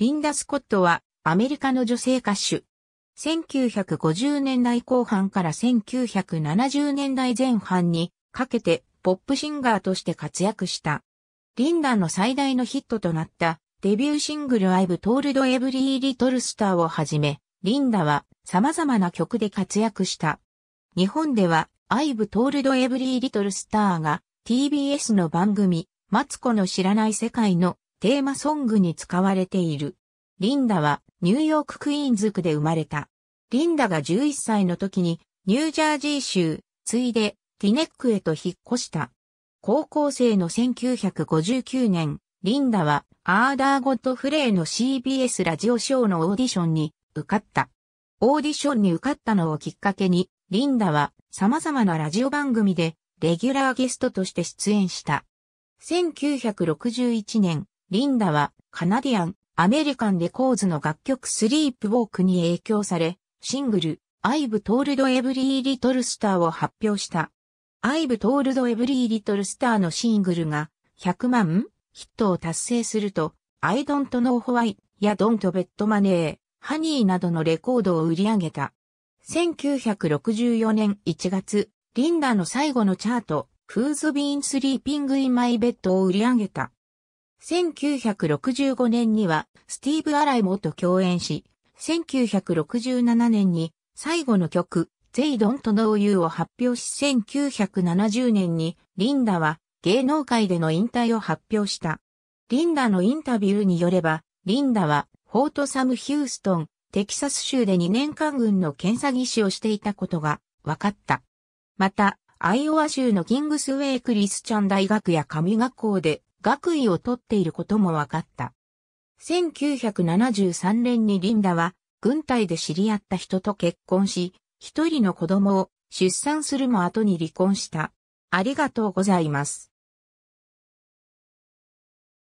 リンダ・スコットはアメリカの女性歌手。1950年代後半から1970年代前半にかけてポップシンガーとして活躍した。リンダの最大のヒットとなったデビューシングル I've Told Every Little Star をはじめ、リンダは様々な曲で活躍した。日本では I've Told Every Little Star が TBS の番組、マツコの知らない世界のテーマソングに使われている。リンダはニューヨーククイーンズ区で生まれた。リンダが11歳の時にニュージャージー州、ついでティネックへと引っ越した。高校生の1959年、リンダはアーダー・ゴッド・フレイの CBS ラジオショーのオーディションに受かった。オーディションに受かったのをきっかけに、リンダは様々なラジオ番組でレギュラーゲストとして出演した。1961年、リンダはカナディアンアメリカンレコーズの楽曲スリープウォークに影響され、シングル、I've Told Every Little Star を発表した。I've Told Every Little Star のシングルが100万ヒットを達成すると、I Don't Know Why や Don't Bet Money、Honey などのレコードを売り上げた。1964年1月、リンダの最後のチャート、Who's Been Sleeping in My Bed を売り上げた。1965年にはスティーブ・アライモと共演し、1967年に最後の曲、ゼイドンとノーユーを発表し1970年にリンダは芸能界での引退を発表した。リンダのインタビューによれば、リンダはフォートサム・ヒューストン、テキサス州で2年間軍の検査技師をしていたことが分かった。また、アイオワ州のキングスウェイ・クリスチャン大学や神学校で学位を取っていることも分かった。1973年にリンダは、軍隊で知り合った人と結婚し、一人の子供を出産するも後に離婚した。ありがとうございます。